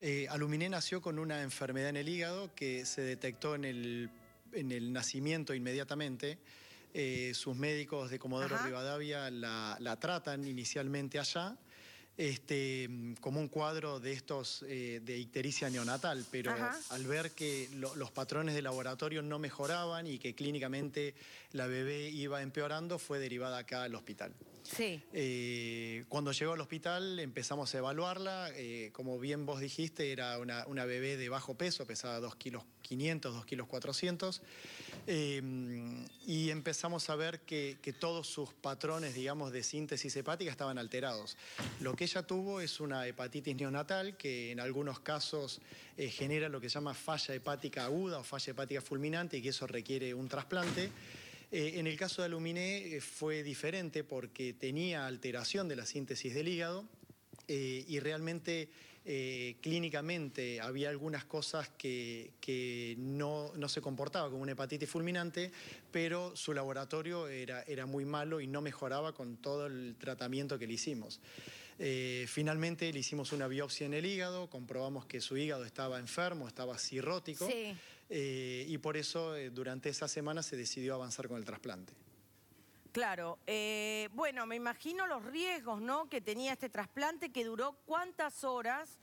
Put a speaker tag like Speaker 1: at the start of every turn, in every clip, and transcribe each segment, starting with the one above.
Speaker 1: Eh, Aluminé nació con una enfermedad en el hígado que se detectó en el, nacimiento inmediatamente. Eh, sus médicos de Comodoro Rivadavia la, tratan inicialmente allá este, como un cuadro de estos eh, de ictericia neonatal, pero al ver que los patrones de laboratorio no mejoraban y que clínicamente la bebé iba empeorando, fue derivada acá al hospital. Sí. Eh, cuando llegó al hospital empezamos a evaluarla. Eh, como bien vos dijiste, era una, bebé de bajo peso, pesaba 2 kilos 500, 2 kilos 400 y empezamos a ver que, todos sus patrones, digamos, de síntesis hepática estaban alterados. Lo que ella tuvo es una hepatitis neonatal que en algunos casos eh, genera lo que se llama falla hepática aguda o falla hepática fulminante y que eso requiere un trasplante. Eh, en el caso de Aluminé eh, fue diferente porque tenía alteración de la síntesis del hígado eh, y realmente eh, clínicamente había algunas cosas que, no, se comportaba como una hepatitis fulminante, pero su laboratorio era, era, muy malo y no mejoraba con todo el tratamiento que le hicimos. Eh, finalmente le hicimos una biopsia en el hígado, comprobamos que su hígado estaba enfermo, estaba cirrótico, y por eso durante esa semana se decidió avanzar con el trasplante. Claro. Eh, bueno, me imagino los riesgos ¿no? que tenía este trasplante que duró cuántas horas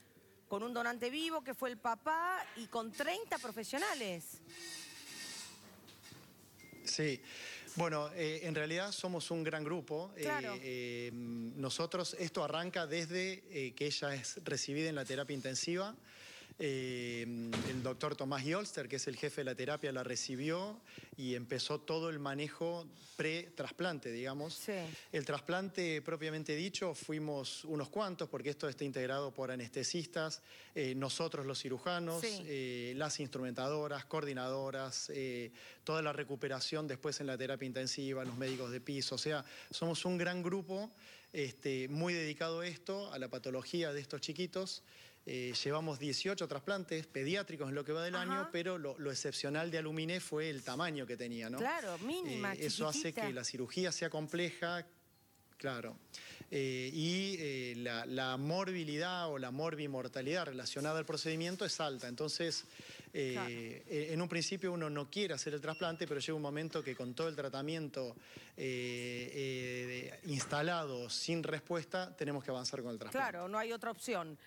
Speaker 1: con un donante vivo que fue el papá y con 30 profesionales. Sí, bueno, eh, en realidad somos un gran grupo. Eh, claro. nosotros, esto arranca desde que ella es recibida en la terapia intensiva. Eh, el doctor Tomás Yolster, que es el jefe de la terapia, la recibió y empezó todo el manejo pre-trasplante, digamos. El trasplante propiamente dicho, fuimos unos cuantos, porque esto está integrado por anestesistas, eh, nosotros los cirujanos, eh, las instrumentadoras, coordinadoras, toda la recuperación después en la terapia intensiva, los médicos de piso, o sea, somos un gran grupo este, muy dedicado a esto, a la patología de estos chiquitos. Eh, llevamos 18 trasplantes pediátricos en lo que va del año, pero lo, excepcional de Aluminé fue el tamaño que tenía, Claro, mínima. Eh, eso hace que la cirugía sea compleja, claro. Eh, y eh, la, morbilidad o la morbimortalidad relacionada al procedimiento es alta. Entonces, eh, en un principio uno no quiere hacer el trasplante, pero llega un momento que con todo el tratamiento instalado sin respuesta, tenemos que avanzar con el trasplante. Claro, no hay otra opción.